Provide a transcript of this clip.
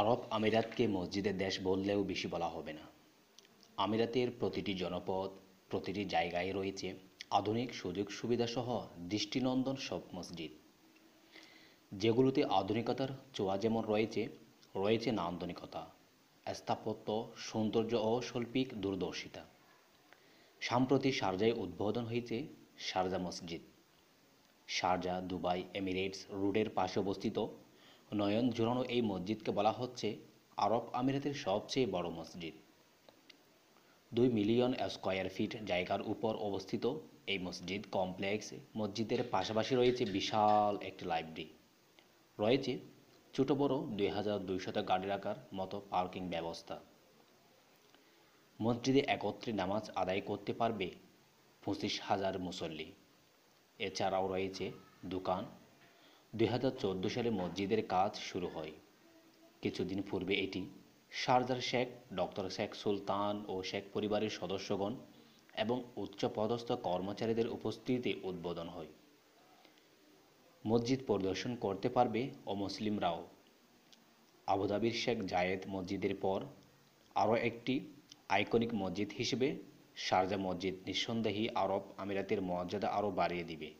আরব আমিরাতকে মসজিদের দেশ বললেও বেশি বলা হবে না আমিরাতের প্রতিটি জনপদ প্রতিটি জায়গায় রয়েছে আধুনিক সুযোগ সুবিধাসহ দৃষ্টিনন্দন সব মসজিদ যেগুলোতে আধুনিকতার চোয়া যেমন রয়েছে রয়েছে নান্দনিকতা স্থাপত্য সৌন্দর্য ও শৈল্পিক দূরদর্শিতা সাম্প্রতি সারজায় উদ্বোধন হয়েছে শারজা মসজিদ শারজা দুবাই এমিরেটস রুটের পাশে অবস্থিত নয়ন জোরানো এই মসজিদকে বলা হচ্ছে আরব আমিরাতের সবচেয়ে বড় মসজিদ দুই মিলিয়ন স্কোয়ার ফিট জায়গার উপর অবস্থিত এই মসজিদ কমপ্লেক্স মসজিদের পাশাপাশি রয়েছে বিশাল একটি লাইব্রেরি রয়েছে ছোট বড় দুই হাজার দুইশত গাড়ি রাখার মতো পার্কিং ব্যবস্থা মসজিদে একত্রে নামাজ আদায় করতে পারবে পঁচিশ হাজার মুসল্লি এছাড়াও রয়েছে দোকান দুই সালে মসজিদের কাজ শুরু হয় কিছুদিন পূর্বে এটি সারদার শেখ ডক্টর শেখ সুলতান ও শেখ পরিবারের সদস্যগণ এবং উচ্চপদস্থ কর্মচারীদের উপস্থিতিতে উদ্বোধন হয় মসজিদ পরিদর্শন করতে পারবে ও মুসলিমরাও আবুধাবির শেখ জায়েদ মসজিদের পর আরও একটি আইকনিক মসজিদ হিসেবে শারজা মসজিদ নিঃসন্দেহে আরব আমিরাতের মর্যাদা আরও বাড়িয়ে দিবে